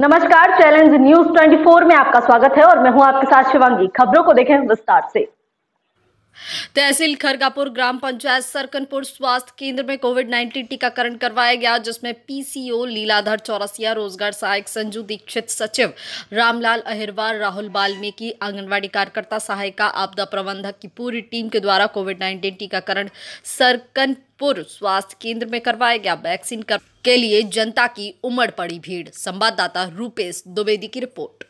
नमस्कार challenge news 24 में आपका स्वागत है और मैं हूं आपके साथ शिवांगी खबरों को देखें विस्तार से तहसील खरगापुर ग्राम पंचायत सरकनपुर स्वास्थ्य केंद्र में कोविड 19 टीकाकरण करवाया गया जिसमें पीसीओ लीलाधर चौरसिया रोजगार सहायक संजू दीक्षित सचिव रामलाल अहिरवार राहुल बाल्मीकि आंगनवाड़ी कार्यकर्ता सहायिका आपदा प्रबंधक की पूरी टीम के द्वारा कोविड 19 टीकाकरण सरकन पूर्व स्वास्थ्य केंद्र में करवाया गया वैक्सीन कर के लिए जनता की उमड़ पड़ी भीड़ संवाददाता रूपेश द्विवेदी की रिपोर्ट